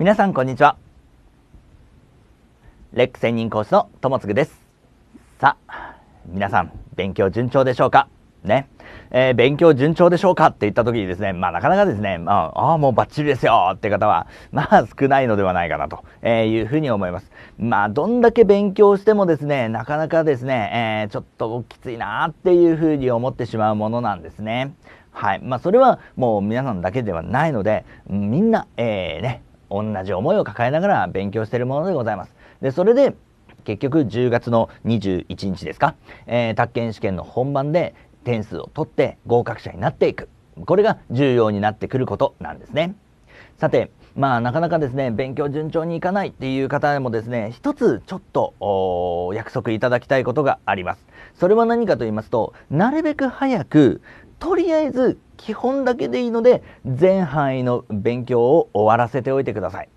皆さんこんにちはレック専任講師の友もですさあ皆さん勉強順調でしょうかね、えー、勉強順調でしょうかって言った時にですね、まあなかなかですね、まあ、あもうバッチリですよって方は、まあ少ないのではないかなというふうに思います。まあどんだけ勉強してもですね、なかなかですね、えー、ちょっときついなっていうふうに思ってしまうものなんですね。はい。まあそれはもう皆さんだけではないので、みんな、えー、ね、同じ思いを抱えながら勉強しているものでございます。で、それで、結局10月の21日ですか、えー、宅建試験の本番で点数を取って合格者になっていく。これが重要になってくることなんですね。さて、まあなかなかですね、勉強順調にいかないっていう方もですね、一つちょっと約束いただきたいことがあります。それは何かと言いますと、なるべく早くとりあえず基本だけでいいので全範囲の勉強を終わらせておいてください。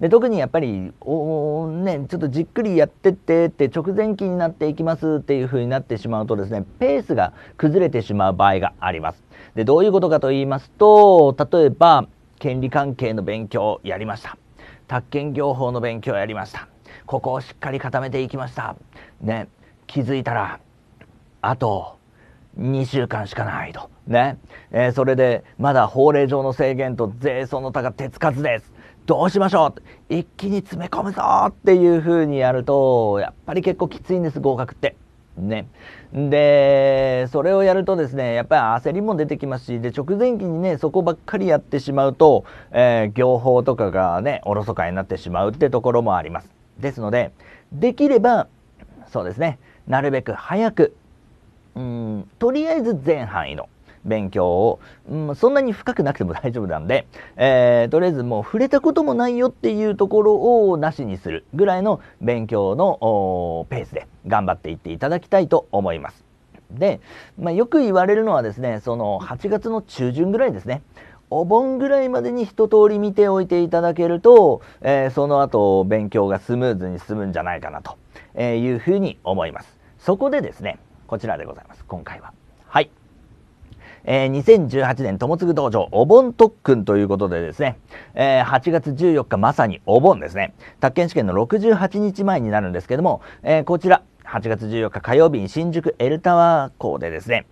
で特にやっぱりお、ね、ちょっとじっくりやってってって直前期になっていきますっていう風になってしまうとですねペースが崩れてしまう場合があります。でどういうことかと言いますと例えば権利関係の勉強をやりました宅建業法の勉強をやりましたここをしっかり固めていきました。ね気づいたらあと2週間しかないと。ね。えー、それで、まだ法令上の制限と税損の他が手つかずです。どうしましょう一気に詰め込むぞっていう風にやると、やっぱり結構きついんです、合格って。ね。で、それをやるとですね、やっぱり焦りも出てきますし、で、直前期にね、そこばっかりやってしまうと、えー、業法とかがね、おろそかになってしまうってところもあります。ですので、できれば、そうですね、なるべく早くうんとりあえず全範囲の勉強を、うん、そんなに深くなくても大丈夫なんで、えー、とりあえずもう触れたこともないよっていうところをなしにするぐらいの勉強のペースで頑張っていっていただきたいと思います。で、まあ、よく言われるのはですねその8月の中旬ぐらいですねお盆ぐらいまでに一通り見ておいていただけると、えー、その後勉強がスムーズに進むんじゃないかなというふうに思います。そこでですねこちらでございます。今回は。はい。えー、2018年ともつぐ道場お盆特訓ということでですね、えー、8月14日まさにお盆ですね、宅建試験の68日前になるんですけども、えー、こちら、8月14日火曜日に新宿エルタワー校でですね、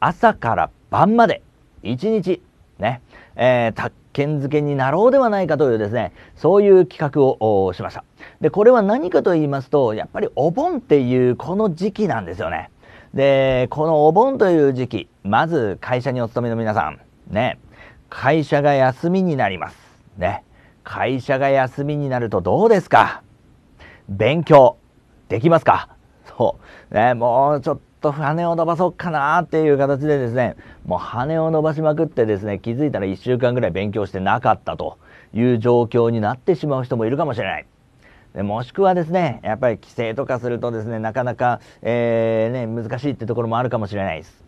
朝から晩まで1日、ね、えー、宅建漬けになろうではないかというですね、そういう企画をしました。で、これは何かと言いますと、やっぱりお盆っていうこの時期なんですよね。で、このお盆という時期、まず会社にお勤めの皆さん、ね、会社が休みになります。ね、会社が休みになるとどうですか勉強できますかそう。ね、もうちょっと羽を伸ばそうかなっていう形でですね、もう羽を伸ばしまくってですね、気づいたら1週間ぐらい勉強してなかったという状況になってしまう人もいるかもしれない。もしくはですね、やっぱり規制とかするとですね、なかなか、えー、ね、難しいってところもあるかもしれないです。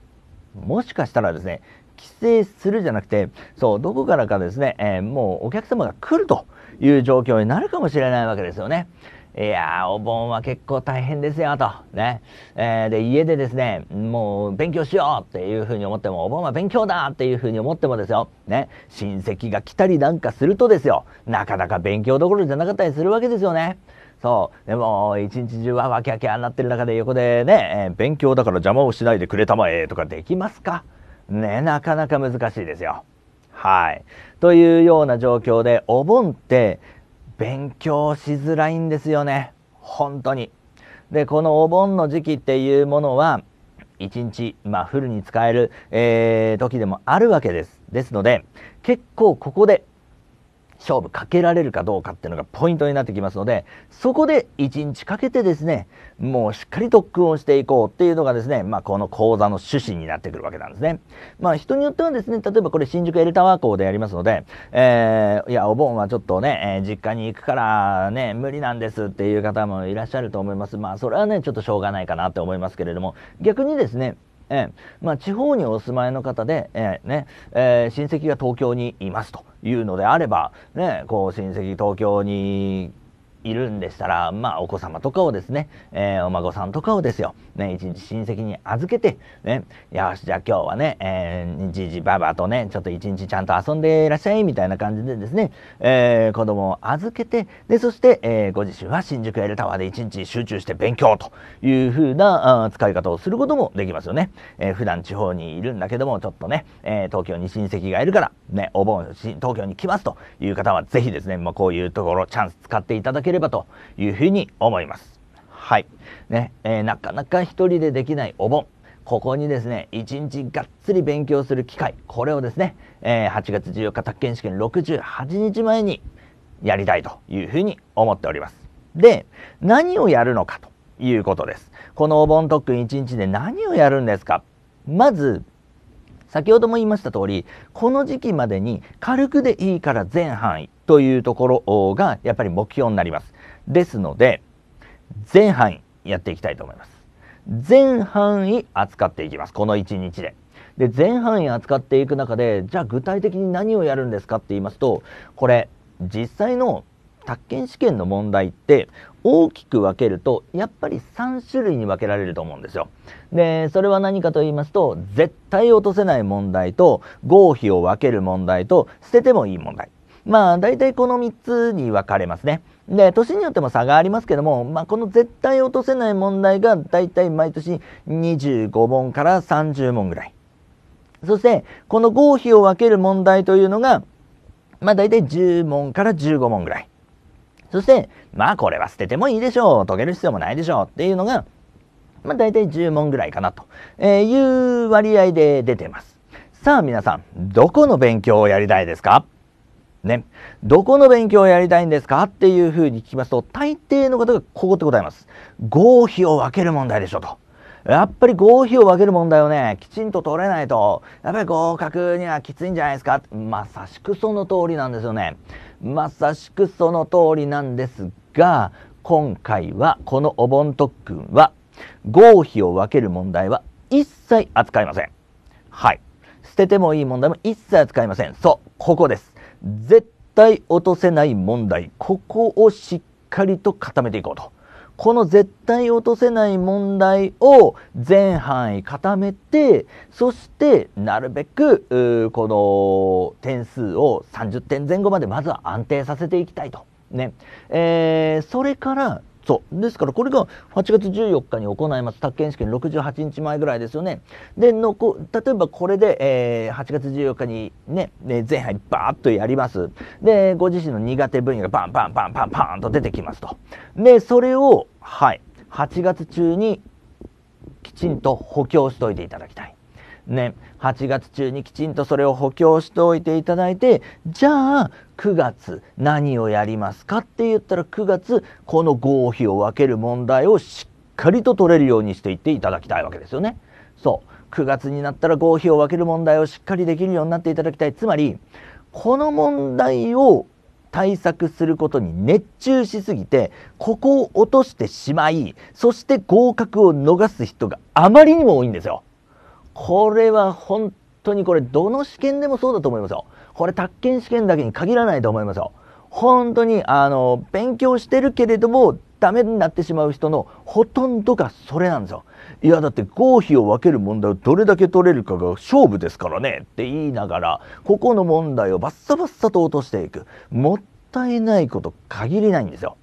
もしかしたらですね、規制するじゃなくて、そう、どこからかですね、えー、もうお客様が来るという状況になるかもしれないわけですよね。いやお盆は結構大変ですよと。ね。えー、で、家でですね、もう勉強しようっていうふうに思っても、お盆は勉強だっていうふうに思ってもですよ。ね。親戚が来たりなんかするとですよ。なかなか勉強どころじゃなかったりするわけですよね。そう。でも、一日中はわきゃきあになってる中で横でね、えー、勉強だから邪魔をしないでくれたまえとかできますかね、なかなか難しいですよ。はい。というような状況で、お盆って、勉強しづらいんですよね本当に。でこのお盆の時期っていうものは1日、まあ、フルに使える、えー、時でもあるわけです。ですので結構ここで勝負かけられるかどうかっていうのがポイントになってきますので、そこで1日かけてですね、もうしっかり特訓をしていこうっていうのがですね、まあ、この講座の趣旨になってくるわけなんですね。まあ、人によってはですね、例えばこれ新宿エルタワー校でやりますので、えー、いや、お盆はちょっとね、え実家に行くからね、無理なんですっていう方もいらっしゃると思います。まあ、それはね、ちょっとしょうがないかなって思いますけれども、逆にですね、えーまあ、地方にお住まいの方で、えーねえー、親戚が東京にいますというのであれば、ね、こう親戚東京にいるんでしたら、まあ、お子様とかをですね、えー、お孫さんとかをですよ、ね、一日親戚に預けて、ね、よし、じゃあ今日はね、えー、じじばばとね、ちょっと一日ちゃんと遊んでいらっしゃい、みたいな感じでですね、えー、子供を預けて、で、そして、えー、ご自身は新宿エルタワーで一日集中して勉強というふうなあ使い方をすることもできますよね。えー、普段地方にいるんだけども、ちょっとね、えー、東京に親戚がいるから、ね、お盆、東京に来ますという方は、ぜひですね、まあ、こういうところ、チャンス使っていただけければというふうに思います。はい。ね、えー、なかなか一人でできないお盆。ここにですね、一日がっつり勉強する機会、これをですね、えー、8月14日宅建試験68日前にやりたいというふうに思っております。で、何をやるのかということです。このお盆特訓1日で何をやるんですかまず、先ほども言いました通りこの時期までに軽くでいいから全範囲というところがやっぱり目標になりますですので全範囲やっていきたいと思います全範囲扱っていきますこの1日でで全範囲扱っていく中でじゃあ具体的に何をやるんですかって言いますとこれ実際の宅建試験の問題って大きく分けるとやっぱり3種類に分けられると思うんですよ。でそれは何かと言いますと絶対落とせない問題と合否を分ける問題と捨ててもいい問題。まあ大体この3つに分かれますね。で年によっても差がありますけども、まあ、この絶対落とせない問題が大体毎年25問から30問ぐらい。そしてこの合否を分ける問題というのが、まあ、大体10問から15問ぐらい。そして、まあこれは捨ててもいいでしょう。溶ける必要もないでしょう。っていうのが、まあ大体10問ぐらいかなという割合で出てます。さあ皆さん、どこの勉強をやりたいですかね。どこの勉強をやりたいんですかっていうふうに聞きますと、大抵の方がここって答えます。合否を分ける問題でしょと。やっぱり合否を分ける問題をね、きちんと取れないと、やっぱり合格にはきついんじゃないですか。まさしくその通りなんですよね。まさしくその通りなんですが、今回は、このお盆特訓は、合否を分ける問題は一切扱いません。はい。捨ててもいい問題も一切扱いません。そう、ここです。絶対落とせない問題。ここをしっかりと固めていこうと。この絶対落とせない問題を全範囲固めてそしてなるべくこの点数を30点前後までまずは安定させていきたいと。ねえー、それからそうですからこれが8月14日に行います宅検試験68日前ぐらいですよねでのこ例えばこれで、えー、8月14日にね、前半バーッとやりますでご自身の苦手分野がバンバンバンバンバンと出てきますとでそれをはい8月中にきちんと補強しておいていただきたい。年8月中にきちんとそれを補強しておいていただいてじゃあ9月何をやりますかって言ったら9月この合否を分ける問題をしっかりと取れるようにしていっていただきたいわけですよね。そう9月になったら合否を分ける問題をしっかりできるようになっていただきたいつまりこの問題を対策することに熱中しすぎてここを落としてしまいそして合格を逃す人があまりにも多いんですよ。これは本当にこれどの試験でもそうだと思いますよ。これ宅建試験だけに限らないと思いますよ。本当にあの勉強してるけれどもダメになってしまう人のほとんどがそれなんですよ。いやだって合否を分ける問題をどれだけ取れるかが勝負ですからねって言いながらここの問題をバッサバッサと落としていくもったいないこと限りないんですよ。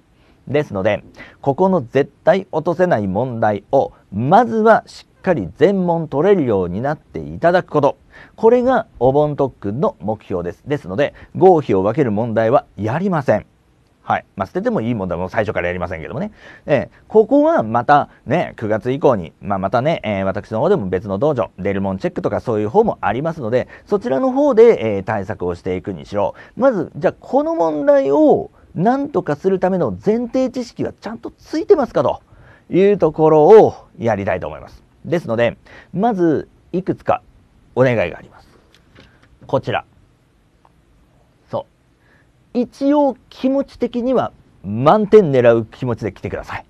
ですのでここの絶対落とせない問題をまずはしかり全問取れるようになっていただくことこれがお盆特訓の目標ですですので合否を分ける問題はやりませんはい。まあ、捨ててもいい問題も最初からやりませんけどもね。えー、ここはまたね、9月以降に、まあ、またね、えー、私の方でも別の道場、デルモンチェックとかそういう方もありますので、そちらの方で、えー、対策をしていくにしろ、まず、じゃあこの問題を何とかするための前提知識はちゃんとついてますかというところをやりたいと思います。ですので、まず、いくつかお願いがあります。こちら。そう。一応、気持ち的には満点狙う気持ちで来てください。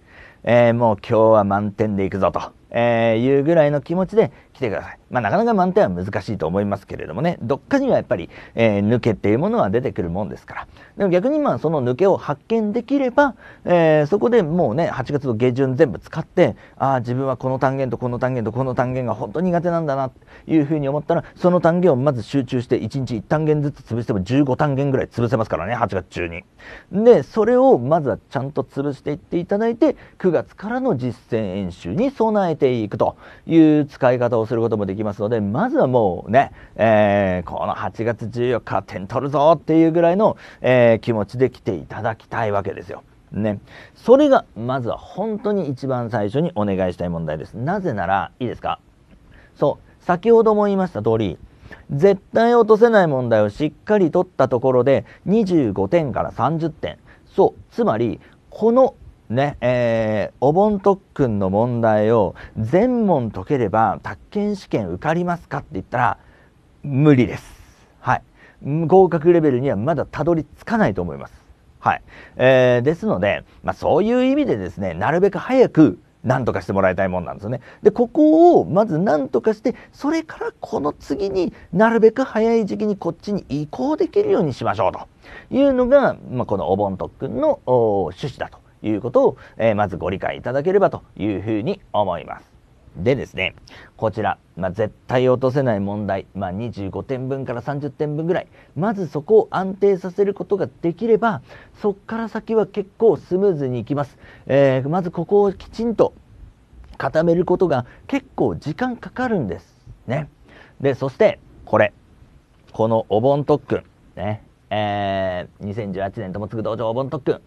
えー、もう今日は満点で行くぞと、えー、いうぐらいの気持ちで来てください。まあ、なかなか満点は難しいと思いますけれどもね、どっかにはやっぱり、えー、抜けっていうものは出てくるもんですから。でも逆にまあその抜けを発見できれば、えー、そこでもうね、8月の下旬全部使って、ああ、自分はこの単元とこの単元とこの単元が本当に苦手なんだなというふうに思ったら、その単元をまず集中して1日1単元ずつ潰しても15単元ぐらい潰せますからね、8月中に。で、それをまずはちゃんと潰していっていただいて、9月からの実践演習に備えていくという使い方をすることもできますので、まずはもうね、えー、この8月14日点取るぞっていうぐらいの、えー、気持ちで来ていただきたいわけですよ。ね、それがまずは本当に一番最初にお願いしたい問題です。なぜなら、いいですかそう、先ほども言いました通り、絶対落とせない問題をしっかり取ったところで25点から30点そうつまりこのね、えー、お盆特訓の問題を全問解ければ宅建試験受かりますかって言ったら無理です。はい。合格レベルにはまだたどり着かないと思います。はい。えー、ですので、まあ、そういう意味でですね、なるべく早く何とかしてもらいたいもんなんですよね。で、ここをまず何とかして、それからこの次になるべく早い時期にこっちに移行できるようにしましょうというのが、まあ、このお盆特訓の趣旨だということを、えー、まずご理解いただければというふうに思います。でですね、こちら、まあ、絶対落とせない問題、まあ、25点分から30点分ぐらい、まずそこを安定させることができれば、そこから先は結構スムーズにいきます。えー、まずここをきちんと固めることが結構時間かかるんです。ね。で、そして、これ、このお盆特訓、ね、えー、2018年ともつぐ道場お盆特訓、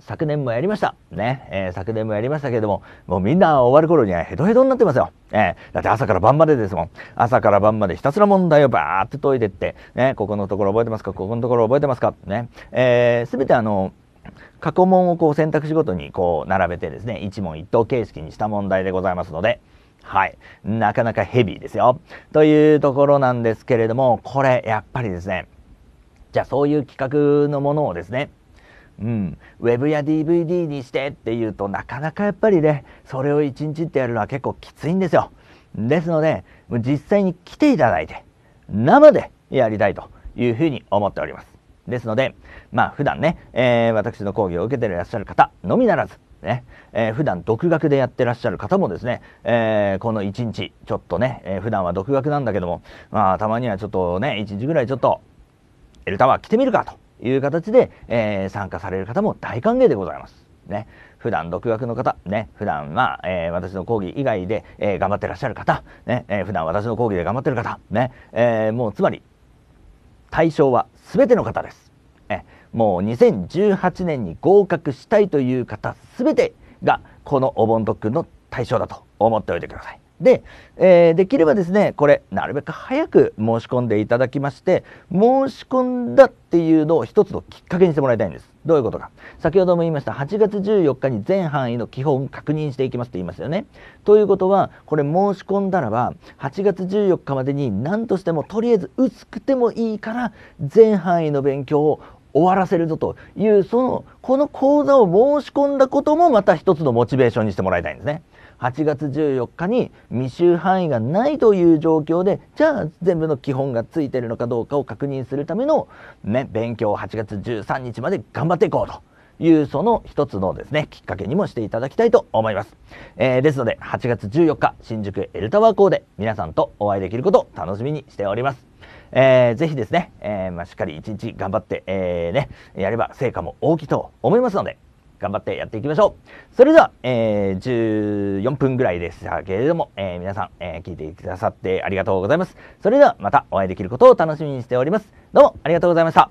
昨年もやりました。ね、えー、昨年もやりましたけれども、もうみんな終わる頃にはヘドヘドになってますよ。えー、だって朝から晩までですもん。朝から晩までひたすら問題をバーって解いてって、ね、ここのところ覚えてますか、ここのところ覚えてますか、ね、えー、すべてあの、過去問をこう選択肢ごとにこう並べてですね、一問一答形式にした問題でございますので、はい。なかなかヘビーですよ。というところなんですけれども、これ、やっぱりですね、じゃあそういう企画のものをですね、うん、ウェブや DVD にしてっていうとなかなかやっぱりねそれを1日ってやるのは結構きついんですよ。ですので実際に来ていただいて生でやりたいというふうに思っております。ですのでまあ普段ね、えー、私の講義を受けていらっしゃる方のみならずね、えー、普段独学でやってらっしゃる方もですね、えー、この1日ちょっとね、えー、普段は独学なんだけども、まあ、たまにはちょっとね1日ぐらいちょっとエルタワー来てみるかという形で、えー、参加される方も大歓迎でございます。ね、普段独学の方、ね、普段は、あ、えー、私の講義以外で、えー、頑張ってらっしゃる方、ね、えー、普段私の講義で頑張ってる方、ね、えもうつまり、対象は全ての方です。えもう2018年に合格したいという方全てが、このお盆特訓の対象だと思っておいてください。で、えー、できればですねこれなるべく早く申し込んでいただきまして申し込んだっていうのを一つのきっかけにしてもらいたいんですどういうことか先ほども言いました8月14日に全範囲の基本確認していきますと言いますよねということはこれ申し込んだらば8月14日までに何としてもとりあえず薄くてもいいから全範囲の勉強を終わらせるぞというそのこの講座を申し込んだこともまた一つのモチベーションにしてもらいたいんですね。8月14日に未収範囲がないという状況でじゃあ全部の基本がついてるのかどうかを確認するための、ね、勉強を8月13日まで頑張っていこうと。いうその一つのですね、きっかけにもしていただきたいと思います。えー、ですので、8月14日、新宿エルタワー校で皆さんとお会いできることを楽しみにしております。えー、ぜひですね、えー、まあ、しっかり一日頑張って、えー、ね、やれば成果も大きいと思いますので、頑張ってやっていきましょう。それでは、えー、14分ぐらいでしたけれども、えー、皆さん、えー、聞いてくださってありがとうございます。それではまたお会いできることを楽しみにしております。どうもありがとうございました。